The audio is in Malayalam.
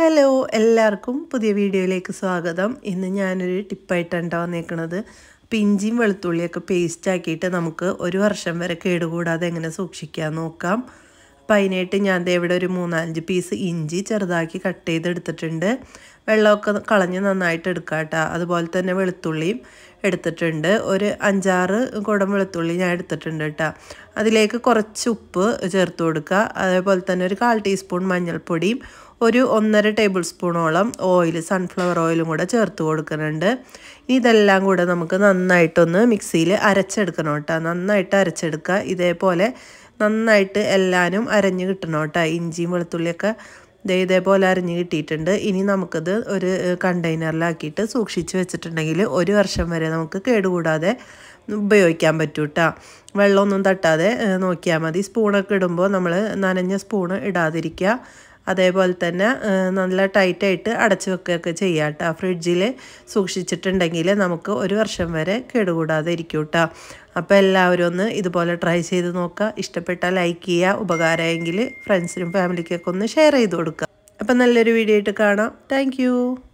ഹലോ എല്ലാവർക്കും പുതിയ വീഡിയോയിലേക്ക് സ്വാഗതം ഇന്ന് ഞാനൊരു ടിപ്പായിട്ടാണ് വന്നേക്കുന്നത് പിഞ്ചിയും ഇഞ്ചിയും വെളുത്തുള്ളിയൊക്കെ പേസ്റ്റ് ആക്കിയിട്ട് നമുക്ക് ഒരു വർഷം വരെ കേടുകൂടാതെ എങ്ങനെ സൂക്ഷിക്കാൻ നോക്കാം അപ്പം അതിനായിട്ട് ഞാൻ ഇവിടെ ഒരു മൂന്നാലഞ്ച് പീസ് ഇഞ്ചി ചെറുതാക്കി കട്ട് ചെയ്തെടുത്തിട്ടുണ്ട് വെള്ളമൊക്കെ കളഞ്ഞ് നന്നായിട്ട് എടുക്കാട്ട അതുപോലെ തന്നെ വെളുത്തുള്ളിയും എടുത്തിട്ടുണ്ട് ഒരു അഞ്ചാറ് കുടം വെളുത്തുള്ളി ഞാൻ എടുത്തിട്ടുണ്ട് കേട്ടോ അതിലേക്ക് കുറച്ച് ഉപ്പ് ചേർത്ത് കൊടുക്കുക അതേപോലെ തന്നെ ഒരു കാൽ ടീസ്പൂൺ മഞ്ഞൾപ്പൊടിയും ഒരു ഒന്നര ടേബിൾ സ്പൂണോളം ഓയിൽ സൺഫ്ലവർ ഓയിലും കൂടെ ചേർത്ത് കൊടുക്കുന്നുണ്ട് ഇതെല്ലാം കൂടെ നമുക്ക് നന്നായിട്ടൊന്ന് മിക്സിയിൽ അരച്ചെടുക്കണം കേട്ടോ നന്നായിട്ട് അരച്ചെടുക്കുക ഇതേപോലെ നന്നായിട്ട് എല്ലാവരും അരഞ്ഞ് കിട്ടണം കേട്ടോ ഇഞ്ചിയും വെളുത്തുള്ളിയൊക്കെ ഇതേപോലെ അരിഞ്ഞ് കിട്ടിയിട്ടുണ്ട് ഇനി നമുക്കത് ഒരു കണ്ടെയ്നറിലാക്കിയിട്ട് സൂക്ഷിച്ച് വെച്ചിട്ടുണ്ടെങ്കിൽ ഒരു വർഷം വരെ നമുക്ക് കേടുകൂടാതെ ഉപയോഗിക്കാൻ പറ്റൂ കേട്ടോ വെള്ളമൊന്നും തട്ടാതെ നോക്കിയാൽ മതി സ്പൂണൊക്കെ ഇടുമ്പോൾ നമ്മൾ നനഞ്ഞ സ്പൂണ് ഇടാതിരിക്കുക അതേപോലെ തന്നെ നല്ല ടൈറ്റായിട്ട് അടച്ചു വെക്കുകയൊക്കെ ചെയ്യുക കേട്ടോ ഫ്രിഡ്ജിൽ സൂക്ഷിച്ചിട്ടുണ്ടെങ്കിൽ നമുക്ക് ഒരു വർഷം വരെ കേടുകൂടാതെ ഇരിക്കും കേട്ടോ അപ്പോൾ എല്ലാവരും ഒന്ന് ഇതുപോലെ ട്രൈ ചെയ്ത് നോക്കുക ഇഷ്ടപ്പെട്ടാൽ ലൈക്ക് ചെയ്യുക ഉപകാരമെങ്കിൽ ഫ്രണ്ട്സിനും ഫാമിലിക്കൊക്കെ ഒന്ന് ഷെയർ ചെയ്ത് കൊടുക്കുക അപ്പം നല്ലൊരു വീഡിയോ ആയിട്ട് കാണാം താങ്ക്